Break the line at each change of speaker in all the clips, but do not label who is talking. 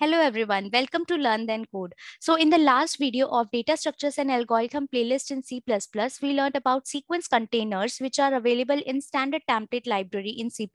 Hello everyone, welcome to Learn Then Code. So in the last video of data structures and algorithm playlist in C++, we learned about sequence containers which are available in standard template library in C++.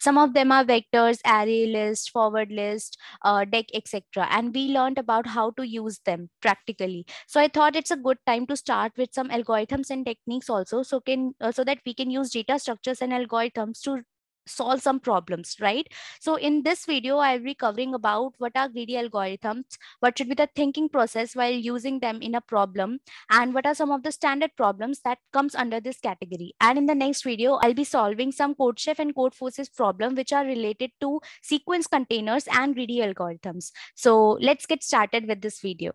Some of them are vectors, array list, forward list, uh, deck, etc. And we learned about how to use them practically. So I thought it's a good time to start with some algorithms and techniques also so, can, uh, so that we can use data structures and algorithms to solve some problems, right? So in this video, I'll be covering about what are greedy algorithms, what should be the thinking process while using them in a problem, and what are some of the standard problems that comes under this category. And in the next video, I'll be solving some code chef and code forces problem, which are related to sequence containers and greedy algorithms. So let's get started with this video.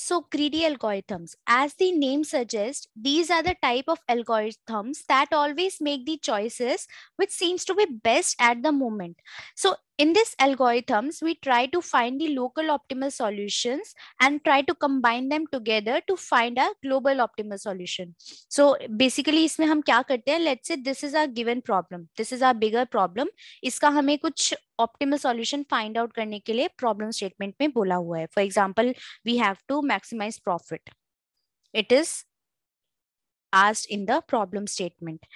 So greedy algorithms, as the name suggests, these are the type of algorithms that always make the choices which seems to be best at the moment. So in these algorithms, we try to find the local optimal solutions and try to combine them together to find a global optimal solution. So basically इसमें हम क्या हैं Let's say this is our given problem. This is our bigger problem. Iska हमें कुछ optimal solution find out करने के लिए problem statement में बोला हुआ है For example, we have to maximize profit. It is asked in the problem statement.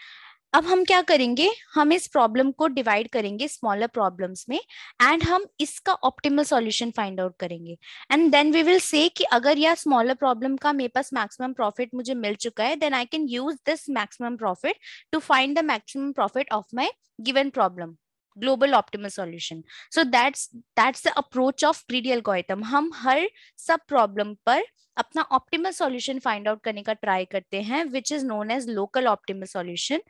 अब हम क्या करेंगे हम इस प्रॉब्लम को डिवाइड करेंगे स्मॉलर प्रॉब्लम्स में एंड हम इसका ऑप्टिमल सॉल्यूशन फाइंड आउट करेंगे and then we will say कि अगर यह स्मॉलर प्रॉब्लम का मेरे पास मैक्सिमम प्रॉफिट मुझे मिल चुका है then I can use this maximum profit to find the maximum profit of my given problem global optimal solution so that's that's the approach of greedy algorithm हम हर सब problem पर अपना ऑप्टिमल सॉल्यूशन फाइंड आउट करने का try करते हैं which is known as local optimal solution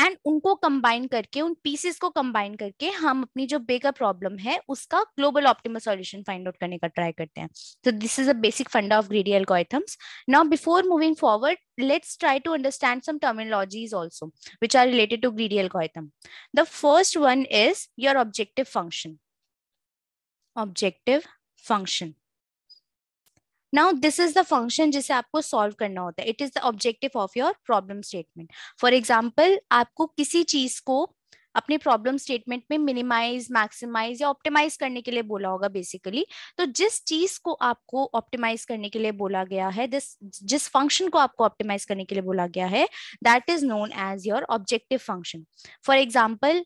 and उनको कंबाइन करके उन पीसेस को कंबाइन करके हम अपनी जो बेगर प्रॉब्लम है उसका global optimal solution find out करने का ट्राई करते हैं तो this is a basic funda of greedy algorithms now before moving forward let's try to understand some terminologies also which are related to greedy algorithm the first one is your objective function objective function now this is the function जिसे आपको solve करना होता है it is the objective of your problem statement for example आपको किसी चीज को अपने प्रॉब्लम स्टेटमेंट में मिनिमाइज मैक्सिमाइज या ऑप्टिमाइज करने के लिए बोला होगा बेसिकली तो जिस चीज को आपको ऑप्टिमाइज करने के लिए बोला गया है दिस जिस फंक्शन को आपको ऑप्टिमाइज करने के लिए बोला गया है that is known as your objective function for example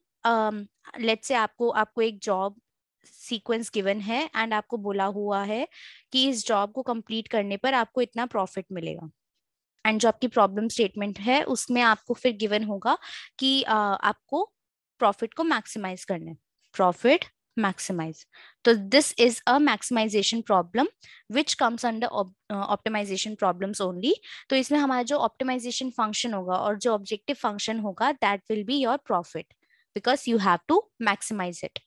let say आपको आपको एक जॉब सीक्वेंस गिवन है एंड आपको बोला हुआ है कि इस जॉब को कंप्लीट करने पर आपको इतना प्रॉफिट मिलेगा एंड जो आपकी प्रॉब्लम स्टेटमेंट है उसमें आपको फिर गिवन होगा कि आपको प्रॉफिट को मैक्सिमाइज करना है प्रॉफिट मैक्सिमाइज तो this is a maximization problem which comes under optimization problem only तो इसमें हमारा जो ऑप्टिमाइजेशन फंक्शन होगा और जो ऑब्जेक्टिव फंक्शन होगा that will be your profit because you have to maximize it.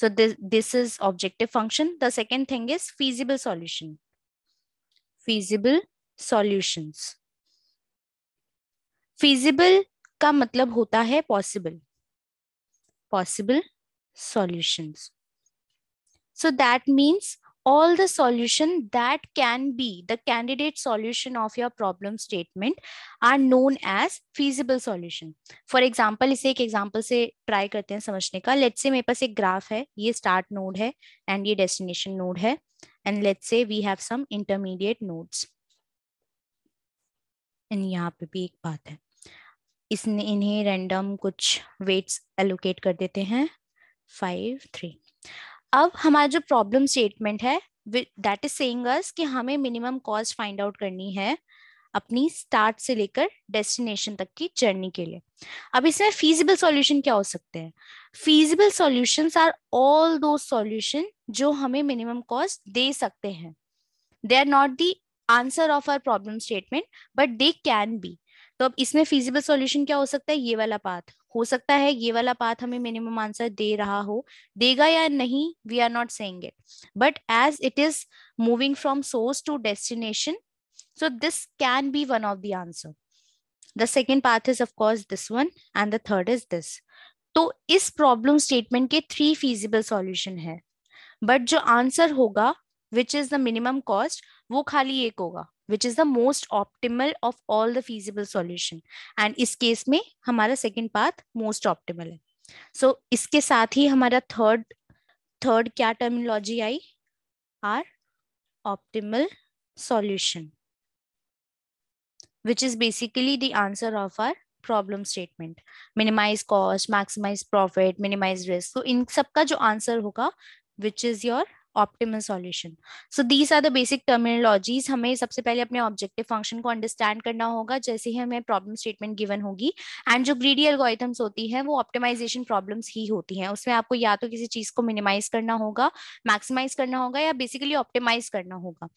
So this, this is objective function. The second thing is feasible solution. Feasible solutions. Feasible का मतलब होता है possible. Possible solutions. So that means all the solution that can be the candidate solution of your problem statement are known as feasible solution. For example, इसे ek example se try karte hain samajhne ka Let's say mere paas ek graph hai ye start node hai and ye destination node hai and let's say we have some intermediate nodes. And yahan pe bhi ek baat hai isne inhe random kuch weights allocate kar dete hain 5 3 अब हमारा जो problem statement है that is saying us कि हमें minimum cost find out करनी है अपनी start से लेकर डेस्टिनेशन तक की जर्नी के लिए अब इसमें फीजिबल सॉल्यूशन क्या हो सकते हैं feasible solutions are all those solution जो हमें मिनिमम कॉस्ट दे सकते हैं they are not the answer of our problem statement but they can be तो अब इसमें फीजिबल सॉल्यूशन क्या हो सकता है ये वाला पाथ हो सकता है ये वाला पाथ हमें मिनिमम आंसर दे रहा हो देगा या नहीं we are not saying it but as it is moving from source to destination so this can be one of the answer the second path is of course this one and the third is this तो इस problem statement के three feasible solution है but जो answer होगा which is the minimum cost वो खाली एक होगा which is the most optimal of all the feasible solution and इस केस में हमारा सेकेंड पाथ मोस्ट ऑप्टिमल है सो so, इसके साथ ही हमारा थर्ड थर्ड क्या terminology I are optimal solution which is basically the answer of our problem statement minimize cost maximize profit minimize risk तो इन सब का जो आंसर होगा which is your optimal solution so these are the basic terminologies हमें सबसे पहले अपने ऑब्जेक्टिव फंक्शन को अंडरस्टैंड करना होगा जैसे ही हमें प्रॉब्लम स्टेटमेंट गिवन होगी एंड जो ग्रीडी एल्गोइथम्स होती हैं वो ऑप्टिमाइजेशन प्रॉब्लम्स ही होती हैं उसमें आपको या तो किसी चीज को मिनिमाइज करना होगा मैक्सिमाइज करना होगा या बेसिकली ऑप्टिमाइज करना होगा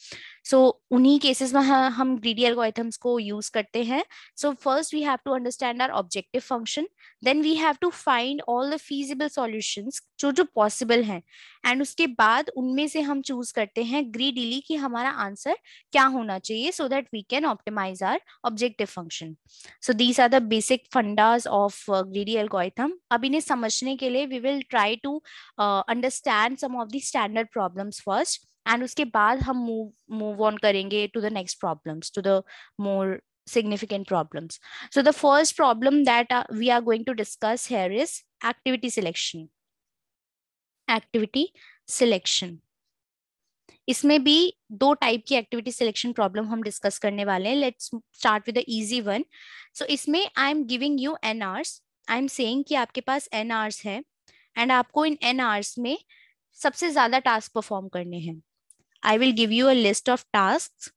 सो so, उन्हीं केसेस में हम ग्रीडी एल्गोइथम्स को यूज करते हैं so first we have to understand our objective function then we have to find all the feasible solutions जो जो पॉसिबल हैं एंड उसके बाद उनमें से हम चूज करते हैं ग्रीडीली कि हमारा आंसर क्या होना चाहिए so that we can optimize our objective function so these are the basic fundas of greedy algorithm अब इन्हें समझने के लिए we will try to understand some of the standard problems first and उसके बाद हम मूव मूव ऑन करेंगे to the next problems to the more significant problems. So the first problem that uh, we are going to discuss here is activity selection. Activity selection. इसमें भी दो type की activity selection problem हम discuss करने वाले हैं let's start with easy one so इसमें I am giving you N hours I am saying कि आपके पास एन आर्स है एंड आपको इन एन आर्स में सबसे ज्यादा टास्क परफॉर्म करने हैं I will give you a list of task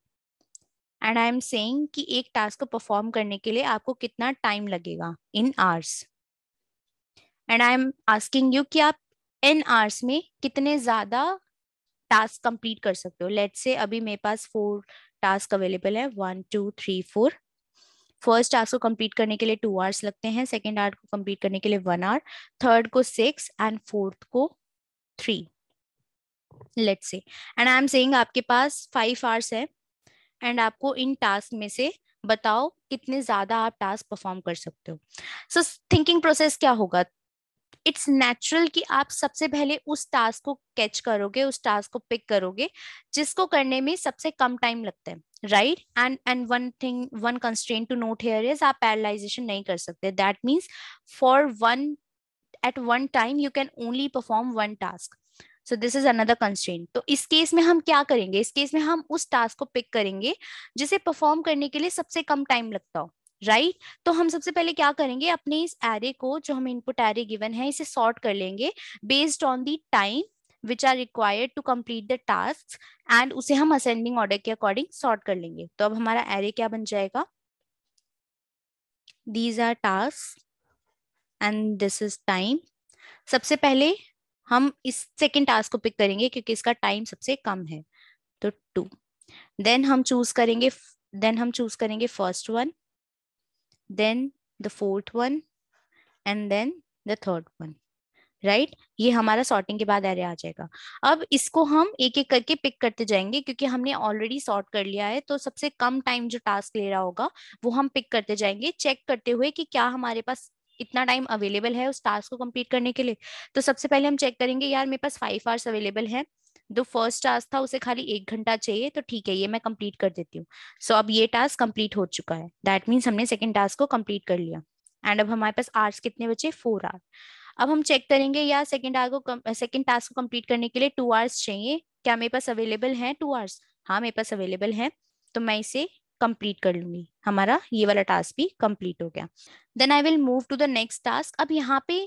and I am saying कि एक टास्क को परफॉर्म करने के लिए आपको कितना टाइम लगेगा in hours and I am asking you कि आप इन आवर्स में कितने ज्यादा टास्क कंप्लीट कर सकते हो लेट से अभी मेरे पास फोर टास्क अवेलेबल है one two three four first task को कंप्लीट करने के लिए टू आवर्स लगते हैं सेकेंड आर्ट को कंप्लीट करने के लिए वन आवर थर्ड को सिक्स एंड फोर्थ को three let's say and I am saying आपके पास फाइव आवर्स है एंड आपको इन टास्क में से बताओ कितने ज्यादा आप टास्क परफॉर्म कर सकते हो सो थिंकिंग प्रोसेस क्या होगा इट्स नेचुरल कि आप सबसे पहले उस टास्क को कैच करोगे उस टास्क को पिक करोगे जिसको करने में सबसे कम टाइम लगता है right and and one thing one constraint to note here is आप पैरलाइजेशन नहीं कर सकते that means for one at one time you can only perform one task so this is another constraint तो इस case में हम क्या करेंगे इस केस में हम उस टास्क को पिक करेंगे जिसे परफॉर्म करने के लिए सबसे कम टाइम लगता हो राइट right? तो हम सबसे पहले क्या करेंगे अपने इस एरे को जो हम इनपुट एरे गिवन है इसे सॉर्ट कर लेंगे based on the time which are required to complete the task and उसे हम असेंडिंग ऑर्डर के अकॉर्डिंग सॉर्ट कर लेंगे तो अब हमारा एरे क्या बन जाएगा these are task and this is time सबसे पहले हम इस सेकेंड टास्क को पिक करेंगे क्योंकि इसका टाइम सबसे कम है तो टू देन हम चूज करेंगे देन हम चूज करेंगे first one then the fourth one and then the third one right right? ये हमारा सॉर्टिंग के बाद एरिया आ जाएगा अब इसको हम एक एक करके पिक करते जाएंगे क्योंकि हमने ऑलरेडी सॉर्ट कर लिया है तो सबसे कम टाइम जो टास्क ले रहा होगा वो हम पिक करते जाएंगे चेक करते हुए कि क्या हमारे पास इतना टाइम अवेलेबल है उस टास्क को कंप्लीट करने के लिए तो सबसे पहले हम चेक करेंगे यार मेरे पास फाइव आवर्स अवेलेबल है जो फर्स्ट टास्क था उसे खाली एक घंटा चाहिए तो ठीक है ये मैं कंप्लीट कर देती हूँ सो so, अब ये टास्क कंप्लीट हो चुका है दैट मीन्स हमने सेकेंड टास्क को कम्प्लीट कर लिया एंड अब हमारे पास आवर्स कितने बचे फोर आवर अब हम चेक करेंगे या सेकेंड आवर को सेकेंड टास्क को कंप्लीट करने के लिए टू आवर्स चाहिए क्या मेरे पास अवेलेबल है टू आवर्स हाँ मेरे पास अवेलेबल है तो मैं इसे कंप्लीट कर लूंगी हमारा ये वाला टास्क भी कंप्लीट हो गया then I will move to the next task अब यहाँ पे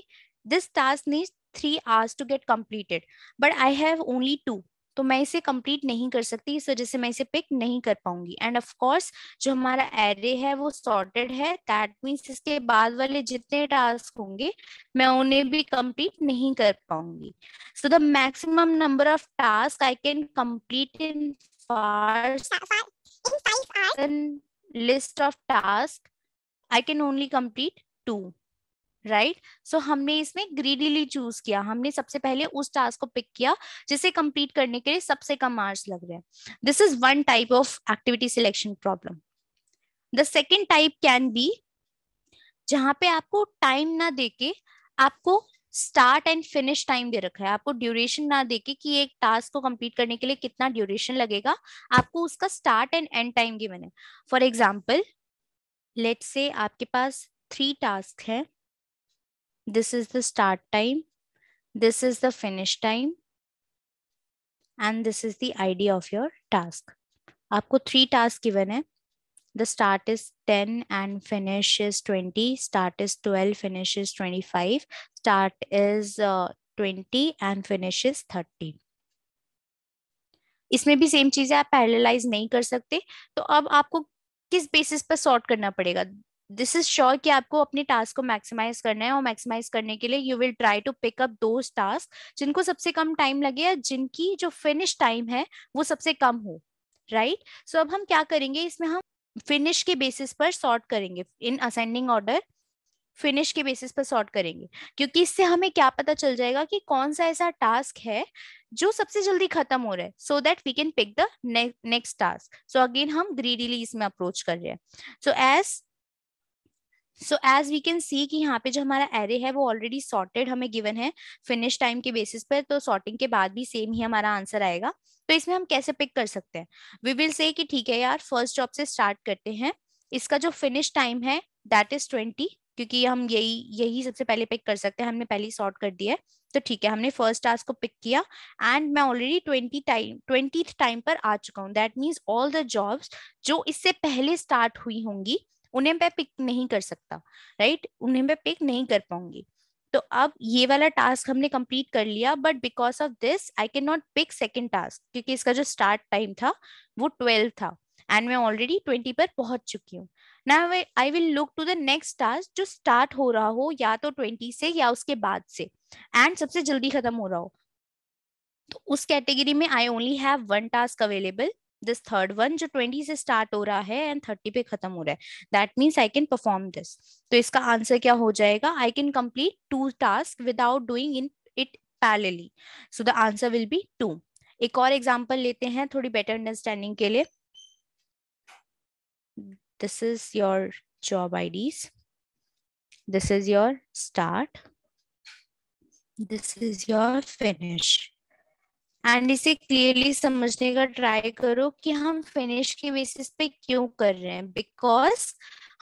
this task needs three hours to get completed but I have only two तो मैं इसे कंप्लीट नहीं कर सकती इस वजह से मैं इसे पिक नहीं कर पाऊंगी एंड ऑफ कोर्स जो हमारा एरे है वो सॉर्टेड है दैट मींस इसके बाद वाले जितने टास्क होंगे मैं उन्हें भी कंप्लीट नहीं कर पाऊंगी so the maximum number of task I can complete in far in five hours? In list of task, I can only complete two. Right right? So so, हमने इसमें ग्रीडीली चूज किया हमने सबसे पहले उस टास्क को पिक किया जिसे कंप्लीट करने के लिए सबसे कम मार्क्स लग रहे हैं this is one type of activity selection problem the second type can be जहां पे आपको टाइम ना देके आपको स्टार्ट एंड फिनिश टाइम दे रखा है आपको ड्यूरेशन ना देके कि एक टास्क को कंप्लीट करने के लिए कितना ड्यूरेशन लगेगा आपको उसका start and end time given है फॉर एग्जाम्पल लेट से आपके पास थ्री टास्क है this is the start time this is the finish time and this is the idea of your task आपको थ्री टास्क गिवन है the start is 10 and finish is 20 start is 12 finish is 25 start is uh, 20 and finish is 30 इसमें भी same चीजें आप parallelise नहीं कर सकते तो अब आपको किस बेसिस पर सॉर्ट करना पड़ेगा दिस इज श्योर कि आपको अपने टास्क को मैक्सिमाइज करना है और मैक्सिमाइज करने के लिए you will try to pick up दो टास्क जिनको सबसे कम टाइम लगे या जिनकी जो फिनिश टाइम है वो सबसे कम हो राइट right? सो so अब हम क्या करेंगे इसमें हम फिनिश के बेसिस पर सॉर्ट करेंगे इन असेंडिंग ऑर्डर फिनिश के बेसिस पर सॉर्ट करेंगे क्योंकि इससे हमें क्या पता चल जाएगा कि कौन सा ऐसा टास्क है जो सबसे जल्दी खत्म हो रहा है so that we can pick the next task so again हम ग्रीडीली इसमें अप्रोच कर रहे हैं so as so as we can see कि यहाँ पे जो हमारा एरे है वो ऑलरेडी सॉर्टेड हमें गिवन है फिनिश टाइम के बेसिस पर तो सॉर्टिंग के बाद भी सेम ही हमारा आंसर आएगा तो इसमें हम कैसे पिक कर सकते हैं वी विल से कि ठीक है यार फर्स्ट जॉब से स्टार्ट करते हैं इसका जो फिनिश टाइम है दैट इज ट्वेंटी क्योंकि हम यही यही सबसे पहले पिक कर सकते हैं हमने पहले सॉर्ट कर दिया है तो ठीक है हमने फर्स्ट टास्क को पिक किया एंड मैं already twenty time twenty time पर आ चुका हूँ that means all the jobs जो इससे पहले स्टार्ट हुई होंगी उन्हें मैं पिक नहीं कर सकता राइट उन्हें मैं पिक नहीं कर पाऊंगी तो अब ये वाला टास्क हमने कंप्लीट कर लिया but because of this I can not pick second task क्योंकि इसका जो स्टार्ट टाइम था वो ट्वेल्व था एंड मैं ऑलरेडी ट्वेंटी पर पहुंच चुकी हूँ ना I will look to the next task जो स्टार्ट हो रहा हो या तो ट्वेंटी से या उसके बाद से एंड सबसे जल्दी खत्म हो रहा हो तो उस कैटेगरी में I only have one task available this third one जो ट्वेंटी से स्टार्ट हो रहा है एंड थर्टी पे खत्म हो रहा है that means I can perform this तो इसका आंसर क्या हो जाएगा I can complete two task without doing in it parallelly so the answer will be two एक और एग्जाम्पल लेते हैं थोड़ी बेटर अंडरस्टैंडिंग के लिए this is your job IDs this is your start this is your finish and इसे clearly समझने का ट्राई करो कि हम फिनिश के बेसिस पे क्यों कर रहे हैं बिकॉज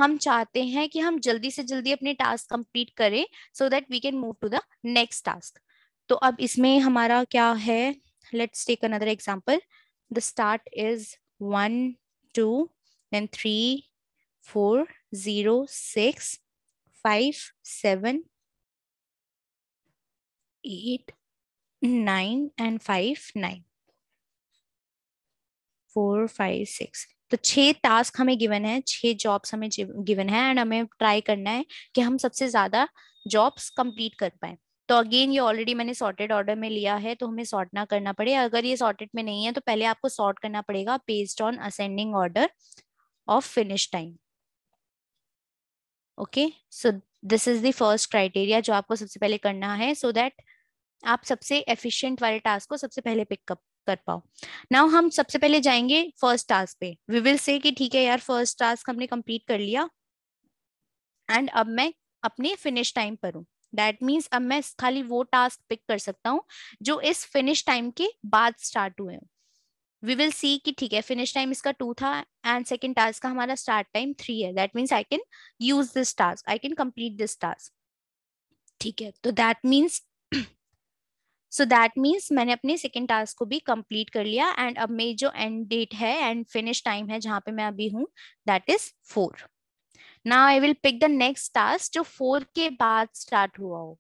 हम चाहते हैं कि हम जल्दी से जल्दी अपने टास्क कंप्लीट करें so that we can move to the next task तो अब इसमें हमारा क्या है let's take another example the start is one two then three four zero six five seven eight nine and five nine four five six तो छह task हमें given है छह जॉब्स हमें गिवन है एंड हमें ट्राई करना है कि हम सबसे ज्यादा जॉब्स कंप्लीट कर पाए तो अगेन ये ऑलरेडी मैंने सॉर्टेड ऑर्डर में लिया है तो हमें सॉर्ट ना करना पड़े अगर ये सॉर्टेड में नहीं है तो पहले आपको सॉर्ट करना पड़ेगा based on ascending order of finish time okay so this is the first criteria जो आपको सबसे पहले करना है सो so दैट आप सबसे एफिशिएंट वाले टास्क को सबसे पहले पिकअप कर पाओ नाउ हम सबसे पहले जाएंगे फर्स्ट टास्क पे वी विल से कि ठीक है यार फर्स्ट टास्क हमने कंप्लीट कर लिया एंड अब मैं अपने फिनिश टाइम पर हूँ दैट मीन्स अब मैं खाली वो टास्क पिक कर सकता हूँ जो इस फिनिश टाइम के बाद स्टार्ट हुए हैं वी विल सी कि ठीक है फिनिश टाइम इसका टू था एंड सेकेंड टास्क का हमारा स्टार्ट टाइम थ्री है that means I can use this task I can complete this task ठीक है तो that means so that means मैंने अपने सेकेंड टास्क को भी कंप्लीट कर लिया एंड अब मेरी जो एंड डेट है एंड फिनिश टाइम है जहां पे मैं अभी हूँ दैट इज फोर ना I will pick the next task जो फोर के बाद स्टार्ट हुआ हो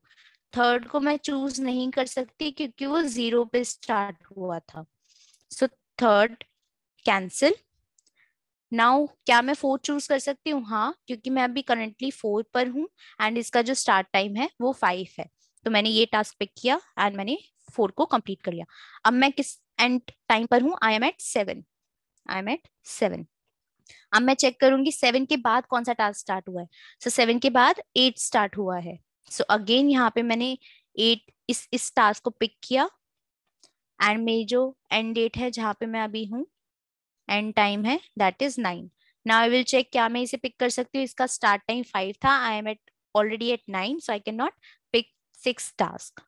थर्ड को मैं चूज नहीं कर सकती क्योंकि वो जीरो पे स्टार्ट हुआ था सो थर्ड कैंसिल नाउ क्या मैं फोर चूज कर सकती हूँ हाँ क्योंकि मैं अभी करंटली फोर पर हूँ एंड इसका जो स्टार्ट टाइम है वो फाइव है तो मैंने ये टास्क पिक किया एंड मैंने फोर को कंप्लीट कर लिया अब मैं किस एंड टाइम पर हूँ I am at seven I am at seven अब मैं चेक करूंगी सेवन के बाद कौन सा टास्क स्टार्ट हुआ है सो so, सेवन के बाद एट स्टार्ट हुआ है सो so, अगेन यहाँ पे मैंने एट इस इस टास्क को पिक किया एंड मेरी जो एंड डेट है जहाँ पे मैं अभी हूँ एंड टाइम है that is nine now I will check क्या मैं इसे पिक कर सकती हूँ इसका स्टार्ट टाइम फाइव था I am at already at nine so I can not six tasks.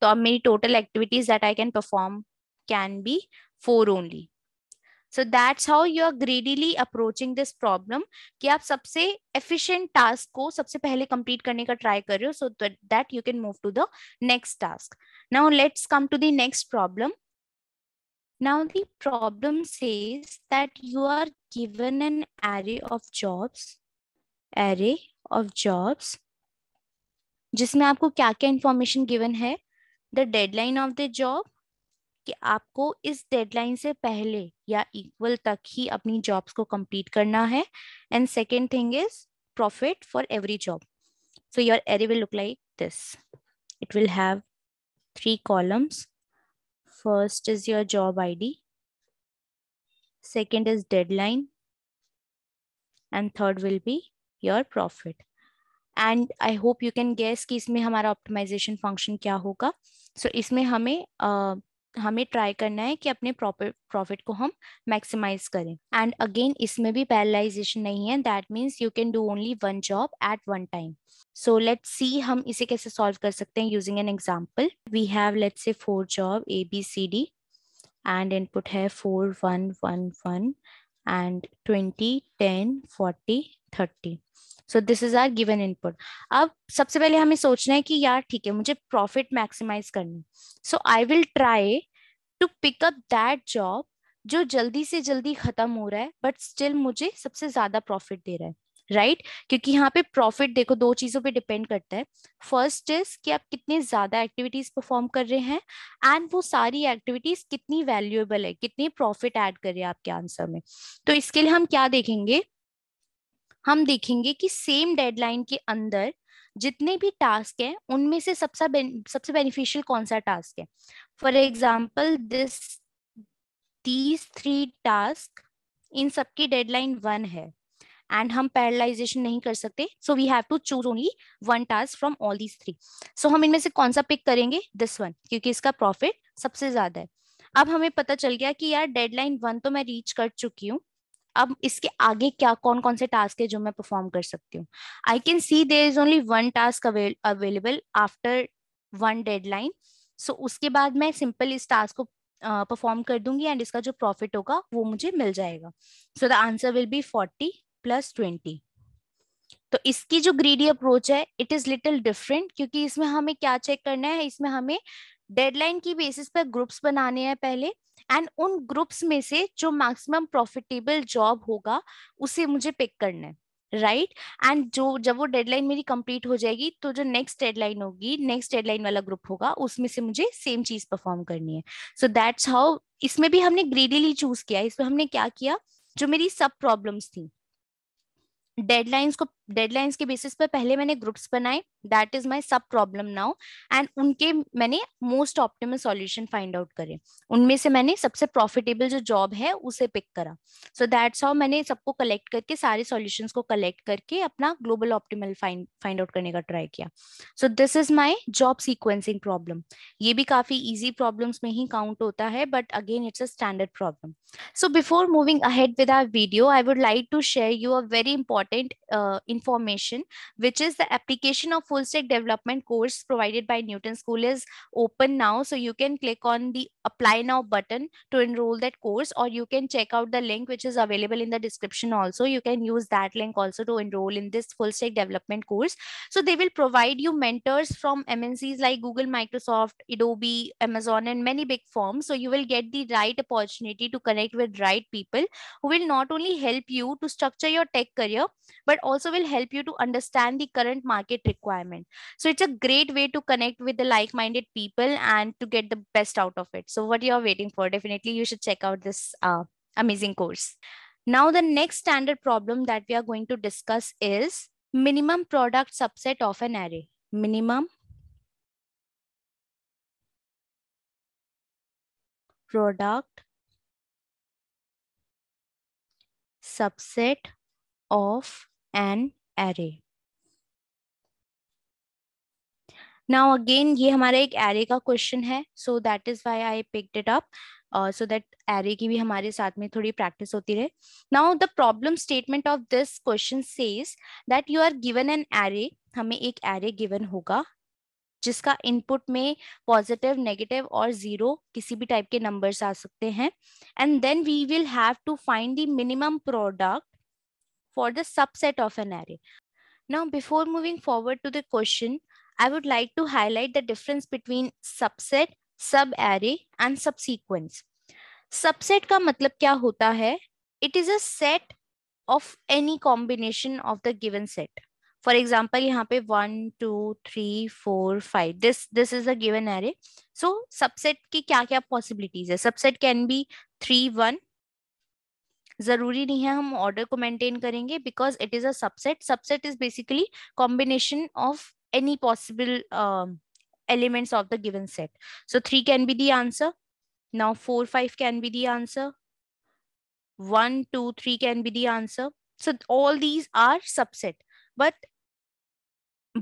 So how many total activities that I can perform can be four only. So that's how you are greedily approaching this problem कि आप सबसे efficient task को सबसे पहले complete करने का try कर रहे हो so that, that you can move to the next task. Now let's come to the next problem. Now the problem says that you are given an array of jobs, array of jobs जिसमें आपको क्या क्या information given है the deadline of the job कि आपको इस dead line से पहले या इक्वल तक ही अपनी जॉब्स को कम्प्लीट करना है and second thing is profit for every job so your array will look like this it will have three columns first is your job I D second is deadline and third will be your profit and I hope you can guess कि इसमें हमारा optimisation function क्या होगा सो so, इसमें हमें uh, हमें try करना है कि अपने प्रॉफिट को हम मैक्सिमाइज करें एंड अगेन इसमें भी पैरलाइजेशन नहीं है that means you can do only one job at one time so let see हम इसे कैसे सॉल्व कर सकते हैं using an example we have let say four job A B C D and input है four one one one and twenty ten forty thirty so this is our given input अब सबसे पहले हमें सोचना है कि यार ठीक है मुझे प्रॉफिट मैक्सिमाइज करनी so I will try to pick up that job जो जल्दी से जल्दी खत्म हो रहा है बट स्टिल मुझे सबसे ज्यादा प्रॉफिट दे रहा है राइट right? क्योंकि यहाँ पे प्रॉफिट देखो दो चीजों पे डिपेंड करता है फर्स्ट इज कि आप कितने ज्यादा एक्टिविटीज परफॉर्म कर रहे हैं एंड वो सारी एक्टिविटीज कितनी वैल्यूएबल है कितनी प्रॉफिट ऐड कर रहे हैं आपके आंसर में तो इसके लिए हम क्या देखेंगे हम देखेंगे कि सेम डेडलाइन के अंदर जितने भी टास्क हैं उनमें से सबसे सबसे बेनिफिशियल कौन सा टास्क है for example this these three task इन सबकी डेडलाइन वन है एंड हम पैरलाइजेशन नहीं कर सकते so we have to choose only one task from all these three so हम इनमें से कौन सा पिक करेंगे दिस वन क्योंकि इसका प्रॉफिट सबसे ज्यादा है अब हमें पता चल गया कि यार डेडलाइन वन तो मैं रीच कर चुकी हूँ अब इसके आगे क्या कौन कौन से टास्क है जो मैं परफॉर्म कर सकती हूँ I can see there is only one task available after one deadline so उसके बाद मैं सिंपल इस टास्क को परफॉर्म uh, कर दूंगी एंड इसका जो प्रॉफिट होगा वो मुझे मिल जाएगा so the answer will be forty plus twenty तो इसकी जो ग्रीडी अप्रोच है इट इज लिटिल डिफरेंट क्योंकि इसमें हमें क्या चेक करना है इसमें हमें डेडलाइन की बेसिस पर ग्रुप्स बनाने हैं पहले एंड उन ग्रुप्स में से जो मैक्सिमम प्रॉफिटेबल जॉब होगा उसे मुझे पिक करना है राइट right? एंड जो जब वो डेडलाइन मेरी कंप्लीट हो जाएगी तो जो नेक्स्ट डेडलाइन होगी नेक्स्ट डेडलाइन वाला ग्रुप होगा उसमें से मुझे सेम चीज परफॉर्म करनी है सो दैट्स हाउ इसमें भी हमने ग्रेडिली चूज किया इसमें हमने क्या किया जो मेरी सब प्रॉब्लम्स थी डेडलाइंस को डेडलाइंस के बेसिस पर पहले मैंने ग्रुप्स बनाए दैट इज माई सब प्रॉब्लम नाउ एंड उनके मैंने most optimal solution find out करे उनमें से मैंने सबसे प्रॉफिटेबल जो जॉब है उसे पिक करा सो दैट्स हाउ मैंने सबको कलेक्ट करके सारे सॉल्यूशंस को कलेक्ट करके अपना ग्लोबल ऑप्टिमल फाइंड आउट करने का ट्राई किया so this is my job sequencing problem ये भी काफी ईजी प्रॉब्लम्स में ही काउंट होता है but again it's a standard problem so before moving ahead with our video I would like to share you a very important information, which is the application of full stack development course provided by Newton School is open now. So you can click on the apply now button to enroll that course, or you can check out the link, which is available in the description also. You can use that link also to enroll in this full stack development course. So they will provide you mentors from MNCs like Google, Microsoft, Adobe, Amazon, and many big firms. So you will get the right opportunity to connect with right people who will not only help you to structure your tech career, but also will help you to understand the current market requirement so it's a great way to connect with the like-minded people and to get the best out of it so what you're waiting for definitely you should check out this uh, amazing course now the next standard problem that we are going to discuss is minimum product subset of an array minimum product subset of an array now again ये हमारा एक array का question है so that is why I pick it up so that array की भी हमारे साथ में थोड़ी प्रैक्टिस होती रहे now the problem statement of this question says that you are given an array हमें एक एरे गिवन होगा जिसका इनपुट में पॉजिटिव नेगेटिव और जीरो किसी भी टाइप के नंबर्स आ सकते हैं and then we will have to find the minimum product for the subset of an array. Now, before moving forward to the question, I would like to highlight the difference between subset, subarray and subsequence. Subset का मतलब क्या होता है? It is a set of any combination of the given set. For example, 3, 4, three, four, five. This this is a given array. So subset की क्या क्या possibilities है? Subset can be three, one, जरूरी नहीं है हम ऑर्डर को maintain करेंगे because it is a subset is basically combination of any possible elements of the given set so three can be the answer now four five can be the answer one two three can be the answer so all these are subset but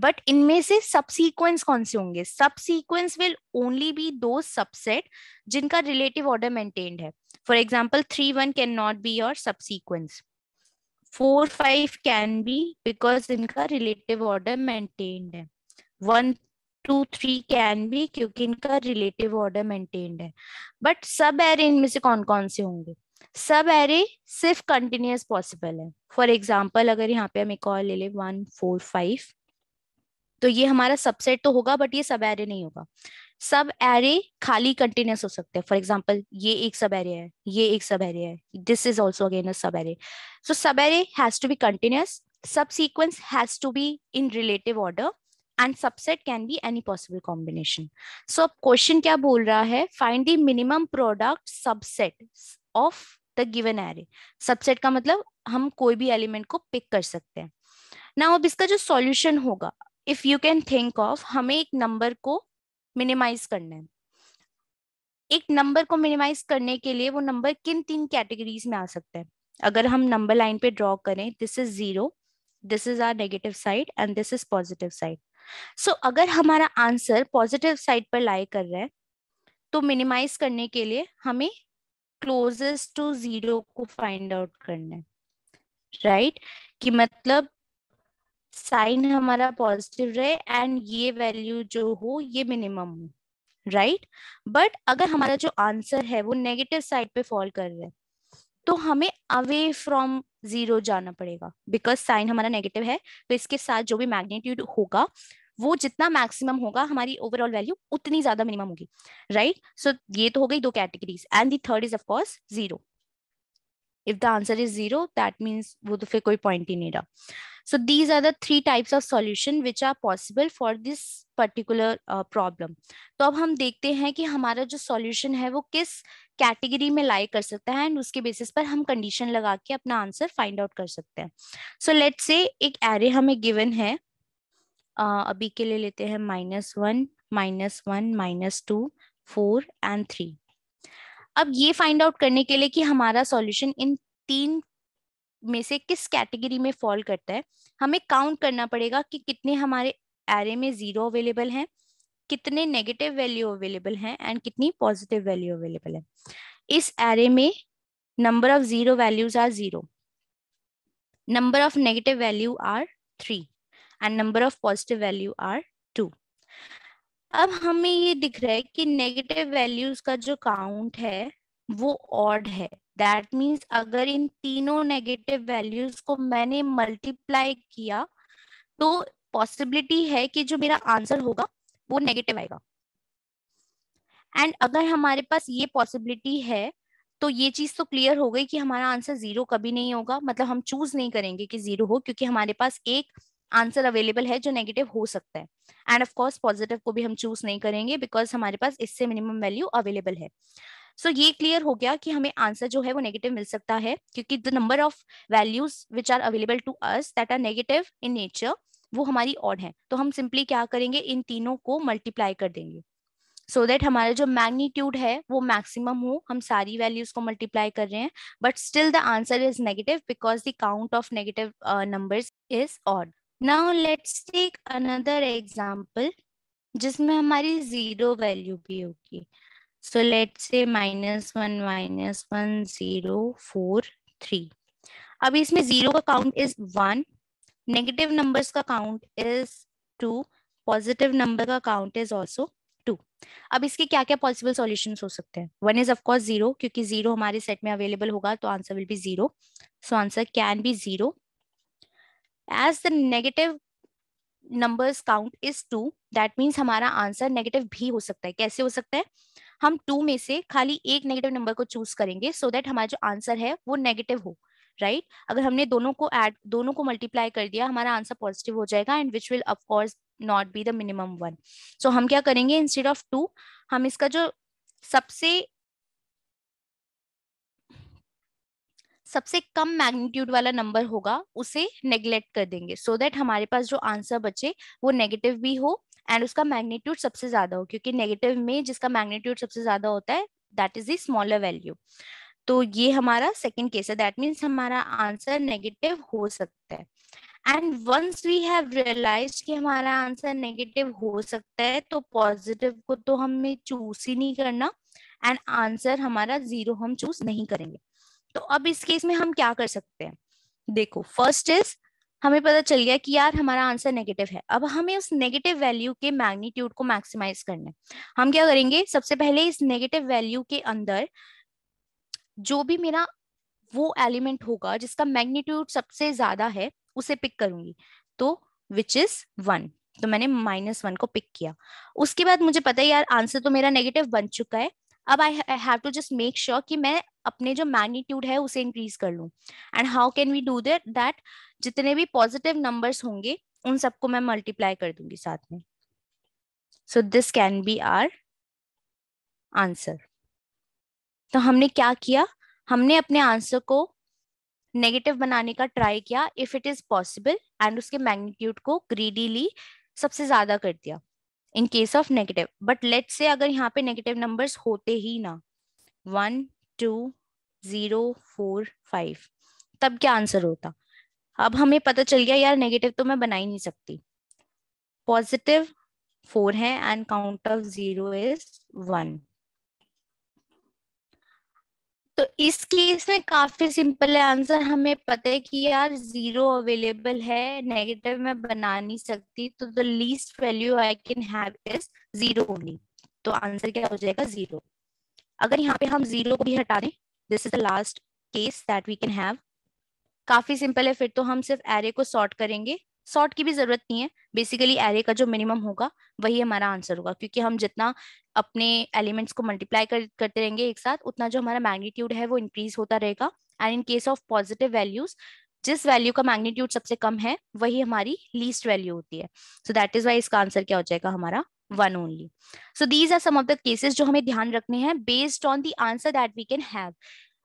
but इनमें से subsequence कौन से होंगे subsequence will only be दो subset जिनका relative order maintained है for example three one can not be your subsequence four five can be because इनका relative order maintained है one two three can be क्योंकि इनका रिलेटिव ऑर्डर मेंटेन्ड है but subarray इनमें से कौन कौन से होंगे सब एरे सिर्फ कंटिन्यूस पॉसिबल है फॉर एग्जाम्पल अगर यहाँ पे हम एक और ले लें वन फोर फाइव तो ये हमारा सबसेट तो होगा बट ये सब एरे नहीं होगा सब एरे खाली कंटिन्यूस हो सकते हैं फॉर एग्जाम्पल ये एक सब एरे है ये एक सब एरे है this is also again subarray so subarray has to be continuous subsequence has to be in relative order and subset can be any possible combination so अब question क्या बोल रहा है find the minimum product subset of the given array subset का मतलब हम कोई भी एलिमेंट को पिक कर सकते हैं ना अब इसका जो सॉल्यूशन होगा if you can think of हमें एक नंबर को मिनिमाइज करना है एक नंबर को मिनिमाइज करने के लिए वो नंबर किन तीन कैटेगरीज में आ सकता है अगर हम नंबर लाइन पे ड्रॉ करें this is zero this is our negative side and this is positive side so अगर हमारा आंसर पॉजिटिव साइड पर लाए कर रहा है तो मिनिमाइज करने के लिए हमें क्लोजेस्ट टू जीरो को फाइंड आउट करना है राइट right? कि मतलब साइन हमारा पॉजिटिव रहे एंड ये वैल्यू जो हो ये मिनिमम हो राइट बट अगर हमारा जो आंसर है वो नेगेटिव साइड पे फॉल कर रहा है तो हमें अवे फ्रॉम जीरो जाना पड़ेगा बिकॉज साइन हमारा नेगेटिव है तो इसके साथ जो भी मैग्नीट्यूड होगा वो जितना मैक्सिमम होगा हमारी ओवरऑल वैल्यू उतनी ज्यादा मिनिमम होगी राइट सो ये तो हो गई दो categories and the third is of course zero if the answer is zero that means वो तो फिर कोई पॉइंट ही नहीं रहा So these are the three types of solution which are possible for this particular uh, problem. तो अब हम देखते हैं कि हमारा जो solution है वो किस कैटेगरी में लाई कर सकता है एंड उसके बेसिस पर हम कंडीशन लगा के अपना आंसर फाइंड आउट कर सकते हैं सो लेट्स से एक एरे हमें गिवन है uh, अभी के लिए लेते हैं minus one minus one minus two four and three अब ये फाइंड आउट करने के लिए कि हमारा सॉल्यूशन इन तीन में से किस कैटेगरी में फॉल करता है हमें काउंट करना पड़ेगा कि कितने हमारे एरे में जीरो अवेलेबल हैं कितने नेगेटिव वैल्यू अवेलेबल हैं एंड कितनी पॉजिटिव वैल्यू अवेलेबल है इस एरे में number of zero values are zero number of negative value are three and number of positive value are two अब हमें ये दिख रहा है कि नेगेटिव वैल्यूज का जो काउंट है वो ऑड है दैट मीन्स अगर इन तीनों नेगेटिव वैल्यूज को मैंने मल्टीप्लाई किया तो पॉसिबिलिटी है कि जो मेरा आंसर होगा वो नेगेटिव आएगा एंड अगर हमारे पास ये पॉसिबिलिटी है तो ये चीज तो क्लियर हो गई कि हमारा आंसर जीरो कभी नहीं होगा मतलब हम चूज नहीं करेंगे कि जीरो हो क्योंकि हमारे पास एक आंसर अवेलेबल है जो नेगेटिव हो सकता है एंड ऑफ कोर्स पॉजिटिव को भी हम चूज नहीं करेंगे बिकॉज हमारे पास इससे मिनिमम वैल्यू अवेलेबल है सो so, ये क्लियर हो गया कि हमें आंसर जो है वो नेगेटिव मिल सकता है क्योंकि the number of values which are available to us that are negative in nature वो हमारी ऑड है तो हम सिंपली क्या करेंगे इन तीनों को मल्टीप्लाई कर देंगे सो so दैट हमारा जो मैग्नीट्यूड है वो मैक्सिमम हो हम सारी वैल्यूज को मल्टीप्लाई कर रहे हैं but still the answer is negative because the count of negative number is odd now let's take another example जिसमें हमारी जीरो वैल्यू भी होगी So let's say minus one minus one zero four three. अब इसमें zero का count is one negative numbers का count is two positive number का count is also two अब इसके क्या क्या पॉसिबल सॉल्यूशन हो सकते हैं वन इज ऑफकोर्स जीरो क्योंकि जीरो हमारे सेट में अवेलेबल होगा तो answer will be zero so answer can be zero as the negative numbers count is two that means हमारा आंसर नेगेटिव भी हो सकता है कैसे हो सकता है हम टू में से खाली एक नेगेटिव नंबर को चूज करेंगे सो so दैट हमारा जो आंसर है वो नेगेटिव हो राइट right? अगर हमने दोनों को एड दोनों को मल्टीप्लाई कर दिया हमारा आंसर पॉजिटिव हो जाएगा and which will of course not be the minimum one so हम क्या करेंगे इंस्टेड ऑफ टू हम इसका जो सबसे सबसे कम मैग्नीट्यूड वाला नंबर होगा उसे नेग्लेक्ट कर देंगे सो so दैट हमारे पास जो आंसर बचे वो नेगेटिव भी हो एंड उसका मैग्नीट्यूड सबसे ज्यादा हो क्योंकि नेगेटिव में जिसका मैग्नीट्यूड सबसे ज्यादा होता है that is the smaller value तो ये हमारा सेकेंड केस है दैट मीन्स हमारा आंसर नेगेटिव हो सकता है and once we have realize कि हमारा आंसर नेगेटिव हो सकता है तो पॉजिटिव को तो हमें चूज ही नहीं करना एंड आंसर हमारा जीरो हम चूज नहीं करेंगे तो अब इस केस में हम क्या कर सकते हैं देखो फर्स्ट इज हमें पता चल गया कि यार हमारा आंसर नेगेटिव है अब हमें उस नेगेटिव वैल्यू के मैग्नीट्यूड को मैक्सिमाइज करना है हम क्या करेंगे सबसे पहले इस नेगेटिव वैल्यू के अंदर जो भी मेरा वो एलिमेंट होगा जिसका मैग्नीट्यूड सबसे ज्यादा है उसे पिक करूंगी तो विच इज वन तो मैंने माइनस वन को पिक किया उसके बाद मुझे पता है यार आंसर तो मेरा नेगेटिव बन चुका है अब I have to just make sure कि मैं अपने जो मैग्नीट्यूड है उसे इंक्रीज कर लूँ and how can we do that that जितने भी पॉजिटिव नंबर्स होंगे उन सबको मैं मल्टीप्लाई कर दूंगी साथ में so this can be our answer तो हमने क्या किया हमने अपने आंसर को नेगेटिव बनाने का ट्राई किया if it is possible and उसके मैग्नीट्यूड को ग्रीडीली सबसे ज्यादा कर दिया in case of negative but let say अगर यहाँ पे नेगेटिव नंबर्स होते ही ना one two zero four five तब क्या आंसर होता अब हमें पता चल गया यार नेगेटिव तो मैं बना ही नहीं सकती पॉजिटिव फोर है and count of zero is one तो इस केस में काफी सिंपल है आंसर हमें पता है कि यार जीरो अवेलेबल है नेगेटिव मैं बना नहीं सकती तो the least value I can have is zero only तो आंसर क्या हो जाएगा जीरो अगर यहाँ पे हम जीरो को भी हटा दें this is the last case that we can have काफी सिंपल है फिर तो हम सिर्फ एरे को सॉर्ट करेंगे सॉर्ट की भी जरूरत नहीं है बेसिकली एरे का जो मिनिमम होगा वही हमारा आंसर होगा क्योंकि हम जितना अपने एलिमेंट्स को मल्टीप्लाई कर, करते रहेंगे एक साथ उतना जो हमारा मैग्नीट्यूड है वो इंक्रीज होता रहेगा and in case of positive values जिस वैल्यू का मैग्नीट्यूड सबसे कम है वही हमारी लीस्ट वैल्यू होती है सो दैट इज वाई इसका आंसर क्या हो जाएगा हमारा one only so these are some of the cases जो हमें ध्यान रखने हैं based on the answer that we can have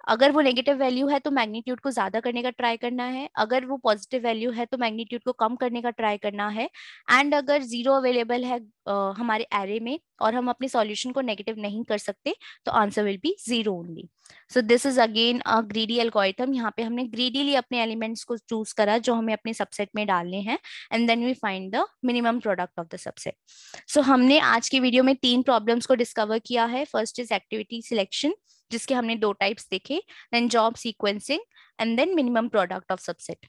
अगर वो नेगेटिव वैल्यू है तो मैग्नीट्यूड को ज्यादा करने का ट्राई करना है अगर वो पॉजिटिव वैल्यू है तो मैग्नीट्यूड को कम करने का ट्राई करना है एंड अगर जीरो अवेलेबल है uh, हमारे एरे में और हम अपने सॉल्यूशन को नेगेटिव नहीं कर सकते तो answer will be zero only so this is again a greedy algorithm यहाँ पे हमने ग्रीडीली अपने एलिमेंट्स को चूज करा जो हमें अपने सबसेट में डालने हैं and then we find the minimum product of the subset so हमने आज की वीडियो में तीन प्रॉब्लम्स को डिस्कवर किया है फर्स्ट इज एक्टिविटी सिलेक्शन जिसके हमने दो टाइप्स देखे then job sequencing and then minimum product of subset